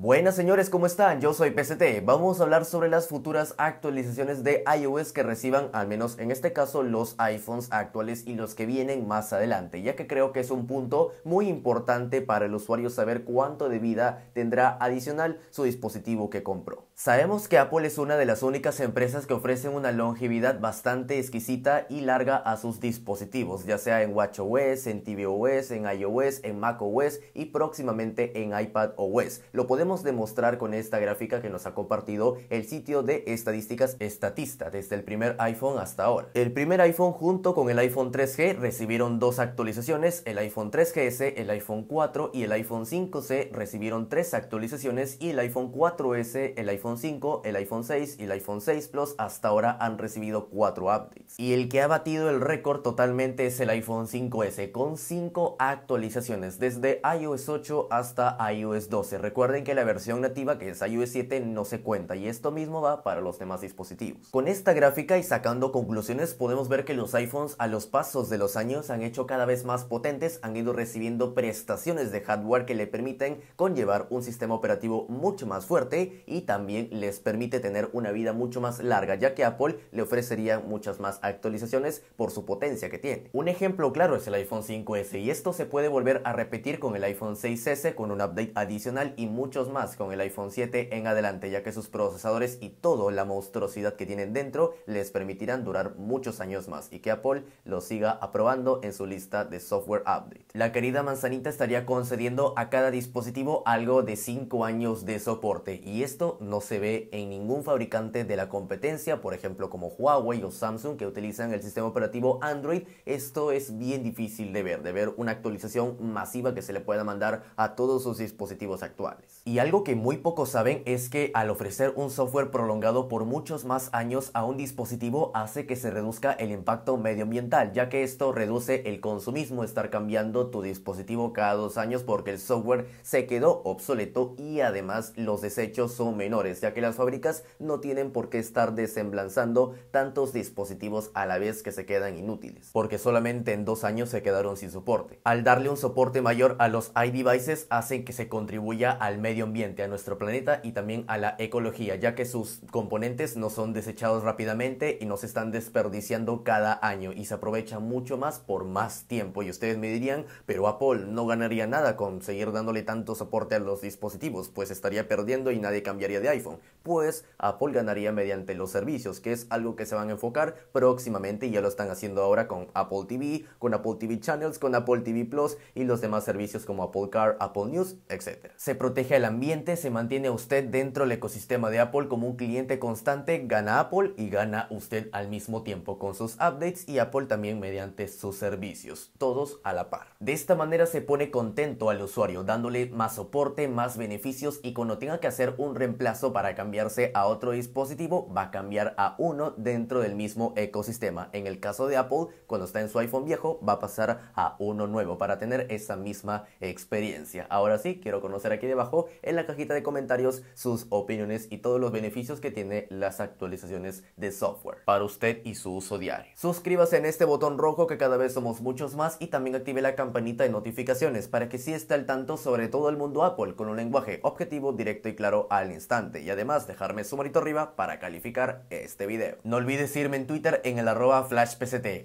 Buenas señores, ¿cómo están? Yo soy PST. Vamos a hablar sobre las futuras actualizaciones de iOS que reciban, al menos en este caso, los iPhones actuales y los que vienen más adelante, ya que creo que es un punto muy importante para el usuario saber cuánto de vida tendrá adicional su dispositivo que compró. Sabemos que Apple es una de las únicas empresas que ofrecen una longevidad bastante exquisita y larga a sus dispositivos, ya sea en WatchOS, en tvOS, en iOS, en macOS y próximamente en iPadOS. Lo podemos demostrar con esta gráfica que nos ha compartido el sitio de estadísticas estatista desde el primer iPhone hasta ahora. El primer iPhone junto con el iPhone 3G recibieron dos actualizaciones, el iPhone 3GS, el iPhone 4 y el iPhone 5C recibieron tres actualizaciones y el iPhone 4S, el iPhone 5, el iPhone 6 y el iPhone 6 Plus hasta ahora han recibido cuatro updates. Y el que ha batido el récord totalmente es el iPhone 5S con cinco actualizaciones desde iOS 8 hasta iOS 12. Recuerden que el la versión nativa que es iOS 7 no se cuenta y esto mismo va para los demás dispositivos. Con esta gráfica y sacando conclusiones podemos ver que los iPhones a los pasos de los años han hecho cada vez más potentes, han ido recibiendo prestaciones de hardware que le permiten conllevar un sistema operativo mucho más fuerte y también les permite tener una vida mucho más larga ya que Apple le ofrecería muchas más actualizaciones por su potencia que tiene. Un ejemplo claro es el iPhone 5S y esto se puede volver a repetir con el iPhone 6S con un update adicional y muchos más con el iPhone 7 en adelante, ya que sus procesadores y toda la monstruosidad que tienen dentro les permitirán durar muchos años más y que Apple lo siga aprobando en su lista de software update. La querida manzanita estaría concediendo a cada dispositivo algo de 5 años de soporte y esto no se ve en ningún fabricante de la competencia, por ejemplo como Huawei o Samsung que utilizan el sistema operativo Android, esto es bien difícil de ver, de ver una actualización masiva que se le pueda mandar a todos sus dispositivos actuales. Y algo que muy pocos saben es que al ofrecer un software prolongado por muchos más años a un dispositivo hace que se reduzca el impacto medioambiental, ya que esto reduce el consumismo, estar cambiando tu dispositivo cada dos años porque el software se quedó obsoleto y además los desechos son menores, ya que las fábricas no tienen por qué estar desemblanzando tantos dispositivos a la vez que se quedan inútiles, porque solamente en dos años se quedaron sin soporte. Al darle un soporte mayor a los iDevices hacen que se contribuya al medio ambiente, a nuestro planeta y también a la ecología, ya que sus componentes no son desechados rápidamente y no se están desperdiciando cada año y se aprovecha mucho más por más tiempo. Y ustedes me dirían, pero Apple no ganaría nada con seguir dándole tanto soporte a los dispositivos, pues estaría perdiendo y nadie cambiaría de iPhone. Pues Apple ganaría mediante los servicios, que es algo que se van a enfocar próximamente y ya lo están haciendo ahora con Apple TV, con Apple TV Channels, con Apple TV Plus y los demás servicios como Apple Car, Apple News, etc. Se protege el ambiente se mantiene usted dentro del ecosistema de Apple como un cliente constante, gana Apple y gana usted al mismo tiempo con sus updates y Apple también mediante sus servicios, todos a la par. De esta manera se pone contento al usuario, dándole más soporte, más beneficios y cuando tenga que hacer un reemplazo para cambiarse a otro dispositivo, va a cambiar a uno dentro del mismo ecosistema. En el caso de Apple, cuando está en su iPhone viejo, va a pasar a uno nuevo para tener esa misma experiencia. Ahora sí, quiero conocer aquí debajo en la cajita de comentarios sus opiniones y todos los beneficios que tiene las actualizaciones de software para usted y su uso diario. Suscríbase en este botón rojo que cada vez somos muchos más y también active la campanita de notificaciones para que sí esté al tanto sobre todo el mundo Apple con un lenguaje objetivo, directo y claro al instante y además dejarme su manito arriba para calificar este video. No olvides irme en Twitter en el arroba flashpct.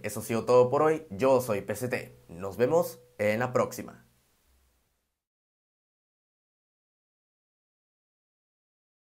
Eso ha sido todo por hoy, yo soy PCT. Nos vemos en la próxima.